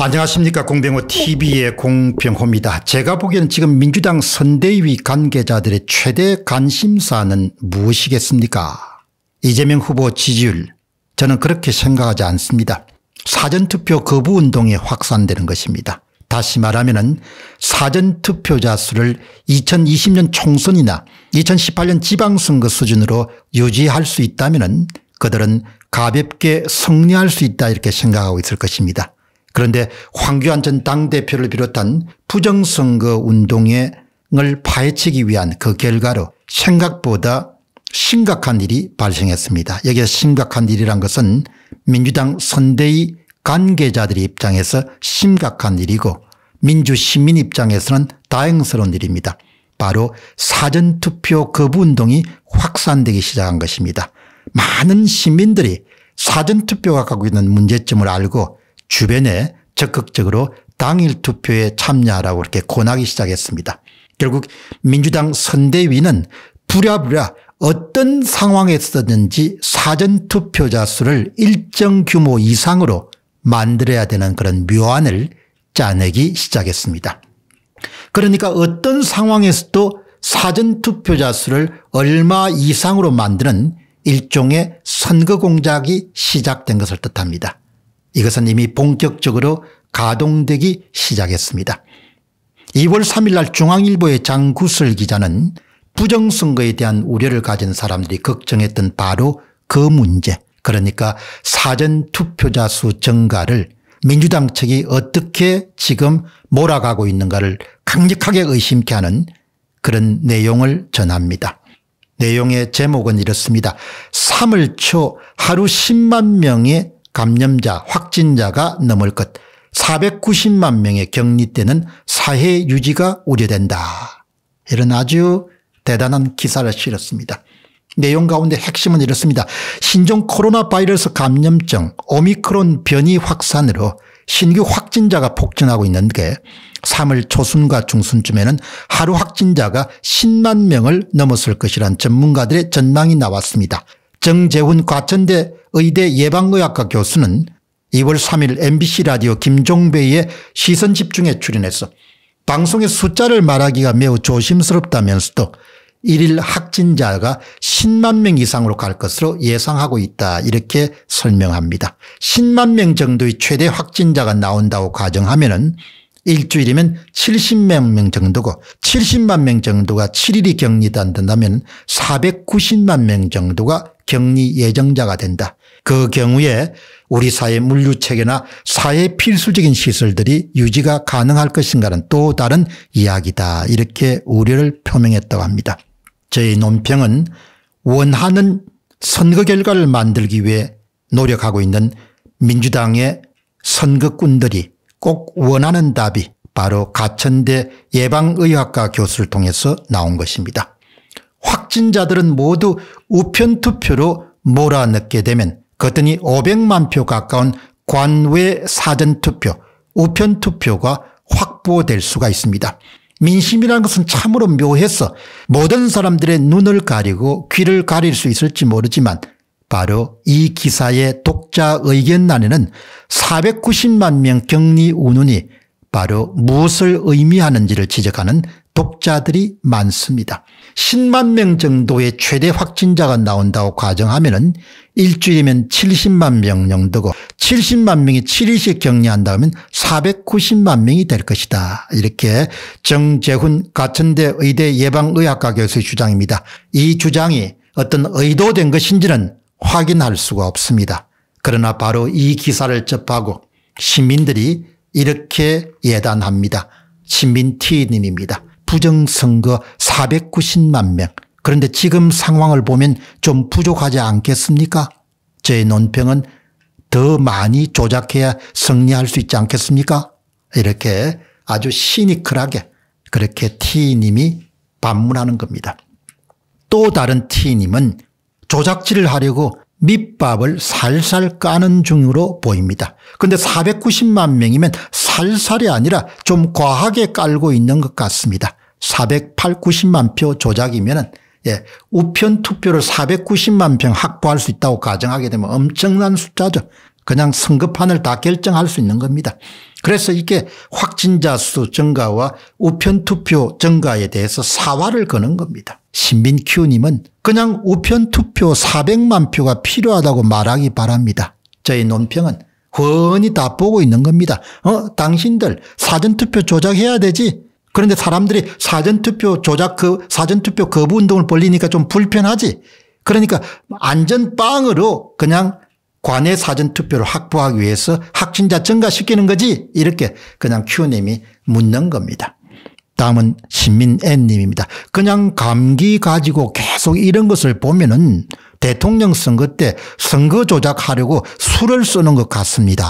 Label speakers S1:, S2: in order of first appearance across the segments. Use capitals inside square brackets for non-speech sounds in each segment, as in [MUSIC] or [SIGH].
S1: 안녕하십니까 공병호 tv의 공병호입니다. 제가 보기에는 지금 민주당 선대위 관계자들의 최대 관심사는 무엇이겠습니까 이재명 후보 지지율 저는 그렇게 생각하지 않습니다. 사전투표 거부운동이 확산되는 것입니다. 다시 말하면 은 사전투표자 수를 2020년 총선이나 2018년 지방선거 수준으로 유지할 수 있다면 은 그들은 가볍게 승리할 수 있다 이렇게 생각하고 있을 것입니다. 그런데 황교안 전 당대표를 비롯한 부정선거 운동을 파헤치기 위한 그 결과로 생각보다 심각한 일이 발생했습니다. 여기에 심각한 일이란 것은 민주당 선대위 관계자들의 입장에서 심각한 일이고 민주시민 입장에서는 다행스러운 일입니다. 바로 사전투표 거부운동이 확산되기 시작한 것입니다. 많은 시민들이 사전투표가 갖고 있는 문제점을 알고 주변에 적극적으로 당일 투표에 참여하라고 이렇게 권하기 시작했습니다. 결국 민주당 선대위는 부랴부랴 어떤 상황에서든지 사전투표자 수를 일정 규모 이상으로 만들어야 되는 그런 묘안을 짜내기 시작했습니다. 그러니까 어떤 상황에서도 사전투표자 수를 얼마 이상으로 만드는 일종의 선거 공작이 시작된 것을 뜻합니다. 이것은 이미 본격적으로 가동되기 시작했습니다. 2월 3일 날 중앙일보의 장구슬 기자는 부정선거에 대한 우려를 가진 사람들이 걱정했던 바로 그 문제 그러니까 사전투표자 수 증가를 민주당 측이 어떻게 지금 몰아가고 있는가를 강력하게 의심케 하는 그런 내용을 전합니다. 내용의 제목은 이렇습니다. 3월 초 하루 10만 명의 감염자 확진자가 넘을 것 490만 명의 격리되는 사회 유지가 우려된다. 이런 아주 대단한 기사를 실었습니다. 내용 가운데 핵심은 이렇습니다. 신종 코로나 바이러스 감염증 오미크론 변이 확산으로 신규 확진자가 폭증하고 있는 게 3월 초순과 중순쯤에는 하루 확진자가 10만 명을 넘었을 것이란 전문가들의 전망이 나왔습니다. 정재훈 과천대 의대 예방의학과 교수는 2월 3일 MBC 라디오 김종배의 시선집중에 출연해서 방송의 숫자를 말하기가 매우 조심스럽다면서도 1일 확진자가 10만 명 이상으로 갈 것으로 예상하고 있다 이렇게 설명합니다. 10만 명 정도의 최대 확진자가 나온다고 가정하면 은 일주일이면 70만 명 정도고 70만 명 정도가 7일이 격리된다면 490만 명 정도가 격리 예정자가 된다. 그 경우에 우리 사회 물류체계나 사회 필수적인 시설들이 유지가 가능할 것인가는 또 다른 이야기다. 이렇게 우려를 표명했다고 합니다. 저희 논평은 원하는 선거 결과를 만들기 위해 노력하고 있는 민주당의 선거꾼들이 꼭 원하는 답이 바로 가천대 예방의학과 교수를 통해서 나온 것입니다. 확진자들은 모두 우편투표로 몰아넣게 되면 그랬더니 500만 표 가까운 관외 사전투표, 우편투표가 확보될 수가 있습니다. 민심이라는 것은 참으로 묘해서 모든 사람들의 눈을 가리고 귀를 가릴 수 있을지 모르지만 바로 이 기사의 독자 의견란에는 490만 명 격리 운운이 바로 무엇을 의미하는지를 지적하는 독자들이 많습니다. 10만 명 정도의 최대 확진자가 나온다고 가정하면 은 일주일이면 70만 명 정도고 70만 명이 7일씩 격리한다 하면 490만 명이 될 것이다. 이렇게 정재훈 가천대 의대 예방의학과 교수의 주장입니다. 이 주장이 어떤 의도된 것인지는 확인할 수가 없습니다. 그러나 바로 이 기사를 접하고 시민들이 이렇게 예단합니다. 시민 t 님입니다 부정선거 490만 명. 그런데 지금 상황을 보면 좀 부족하지 않겠습니까? 저의 논평은 더 많이 조작해야 승리할 수 있지 않겠습니까? 이렇게 아주 시니컬하게 그렇게 T님이 반문하는 겁니다. 또 다른 T님은 조작질을 하려고 밑밥을 살살 까는 중으로 보입니다. 근데 490만 명이면 살살이 아니라 좀 과하게 깔고 있는 것 같습니다. 4 8 90만 표 조작이면은 예, 우편 투표를 490만 평 확보할 수 있다고 가정하게 되면 엄청난 숫자죠. 그냥 선거판을 다 결정할 수 있는 겁니다. 그래서 이게 확진자 수 증가와 우편 투표 증가에 대해서 사활을 거는 겁니다. 신민큐님은 그냥 우편 투표 400만 표가 필요하다고 말하기 바랍니다. 저희 논평은 훤히 다 보고 있는 겁니다. 어, 당신들 사전투표 조작해야 되지. 그런데 사람들이 사전투표 조작 그 사전투표 거부 운동을 벌리니까 좀 불편하지. 그러니까 안전빵으로 그냥 관외 사전투표를 확보하기 위해서 확진자 증가시키는 거지 이렇게 그냥 큐님이 묻는 겁니다. 다음은 신민애님입니다. 그냥 감기 가지고 계속 이런 것을 보면은 대통령 선거 때 선거 조작하려고 술을 쓰는 것 같습니다.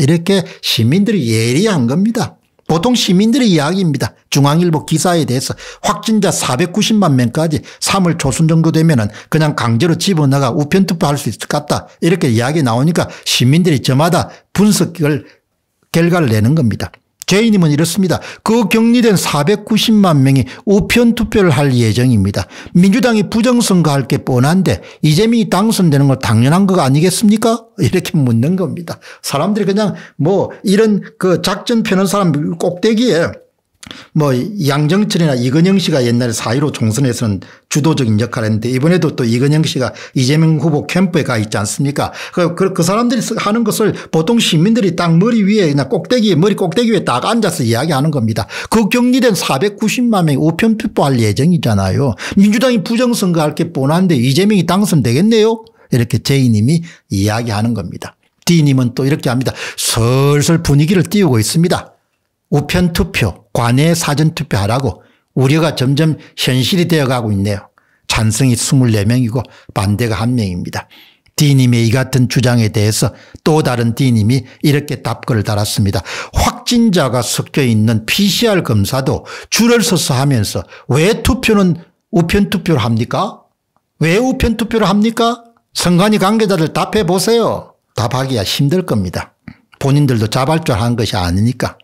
S1: 이렇게 시민들이 예리한 겁니다. 보통 시민들의 이야기입니다. 중앙일보 기사에 대해서 확진자 490만 명까지 3월 초순 정도 되면은 그냥 강제로 집어넣어가 우편투표할 수 있을 것 같다. 이렇게 이야기 나오니까 시민들이 저마다 분석을 결과를 내는 겁니다. J님은 이렇습니다. 그 격리된 490만 명이 우편 투표를 할 예정입니다. 민주당이 부정선거할 게 뻔한데 이재명이 당선되는 건 당연한 거 아니겠습니까? [LAUGHS] 이렇게 묻는 겁니다. 사람들이 그냥 뭐 이런 그 작전 펴는 사람 꼭대기에 뭐 양정철이나 이건영 씨가 옛날에 4.15 총선에서는 주도적인 역할을 했는데 이번에도 또 이건영 씨가 이재명 후보 캠프에 가 있지 않습니까 그, 그, 그 사람들이 하는 것을 보통 시민들이 딱 머리 위에 그냥 꼭대기에 머리 꼭대기 위에 딱 앉아서 이야기하는 겁니다. 그 격리된 490만 명이 우편 투표할 예정이잖아요. 민주당이 부정선거할 게 뻔한데 이재명이 당선되겠네요. 이렇게 제이님이 이야기하는 겁니다. D님은 또 이렇게 합니다. 슬슬 분위기를 띄우고 있습니다. 우편 투표, 관외 사전 투표하라고 우려가 점점 현실이 되어가고 있네요. 찬성이 24명이고 반대가 1명입니다. D님의 이 같은 주장에 대해서 또 다른 D님이 이렇게 답글을 달았습니다. 확진자가 섞여 있는 PCR 검사도 줄을 서서 하면서 왜 투표는 우편 투표를 합니까? 왜 우편 투표를 합니까? 선관위 관계자들 답해 보세요. 답하기가 힘들 겁니다. 본인들도 자발적으로 한 것이 아니니까.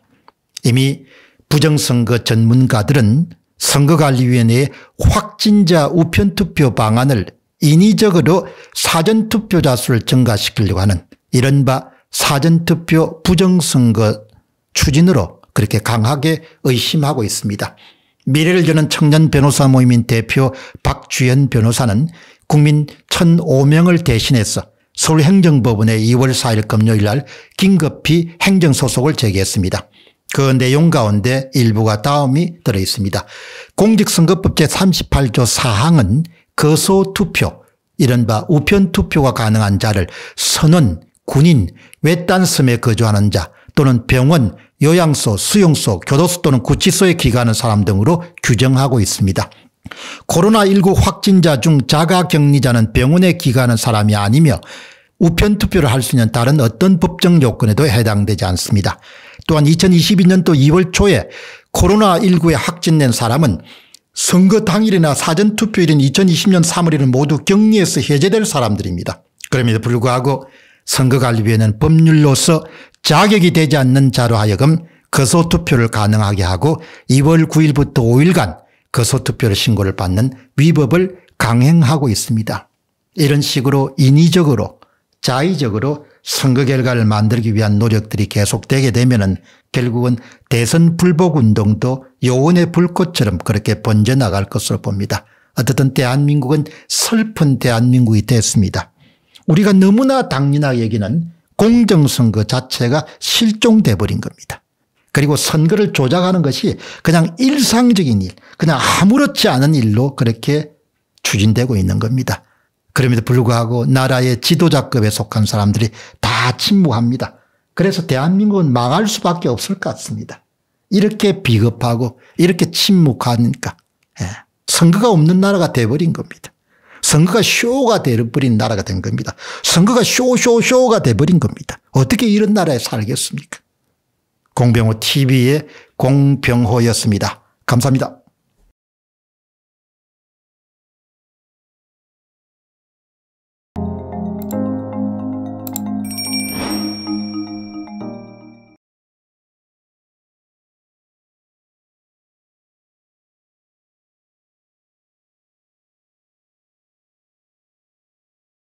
S1: 이미 부정선거 전문가들은 선거관리위원회의 확진자 우편투표 방안을 인위적으로 사전투표자 수를 증가시키려고 하는 이른바 사전투표 부정선거 추진으로 그렇게 강하게 의심하고 있습니다. 미래를 여는 청년 변호사 모임인 대표 박주현 변호사는 국민 1005명을 대신해서 서울행정법원에 2월 4일 금요일 날 긴급히 행정소송을 제기했습니다. 그 내용 가운데 일부가 다음이 들어 있습니다. 공직선거법 제38조 4항은 거소투표 이른바 우편투표가 가능한 자를 선원, 군인, 외딴 섬에 거주하는 자 또는 병원, 요양소, 수용소, 교도소 또는 구치소에 기가하는 사람 등으로 규정하고 있습니다. 코로나19 확진자 중 자가격리자는 병원에 기가하는 사람이 아니며 우편투표를 할 수 있는 다른 어떤 법정 요건에도 해당되지 않습니다. 또한 2022년도 2월 초에 코로나19에 확진된 사람은 선거 당일이나 사전투표일인 2020년 3월에는 모두 격리에서 해제될 사람들입니다. 그럼에도 불구하고 선거관리위원회는 법률로서 자격이 되지 않는 자로 하여금 거소투표를 가능하게 하고 2월 9일부터 5일간 거소투표를 신고를 받는 위법을 강행하고 있습니다. 이런 식으로 인위적으로 자의적으로 선거 결과를 만들기 위한 노력들이 계속되게 되면 결국은 대선 불복 운동도 요원의 불꽃처럼 그렇게 번져나갈 것으로 봅니다. 어쨌든 대한민국은 슬픈 대한민국이 됐습니다. 우리가 너무나 당연하게 얘기는 공정선거 자체가 실종돼 버린 겁니다. 그리고 선거를 조작하는 것이 그냥 일상적인 일 그냥 아무렇지 않은 일로 그렇게 추진되고 있는 겁니다. 그럼에도 불구하고 나라의 지도자급에 속한 사람들이 다 침묵합니다. 그래서 대한민국은 망할 수밖에 없을 것 같습니다. 이렇게 비겁하고 이렇게 침묵하니까 예. 선거가 없는 나라가 돼버린 겁니다. 선거가 쇼가 돼버린 나라가 된 겁니다. 선거가 쇼쇼쇼가 돼버린 겁니다. 어떻게 이런 나라에 살겠습니까? 공병호 TV의 공병호였습니다. 감사합니다.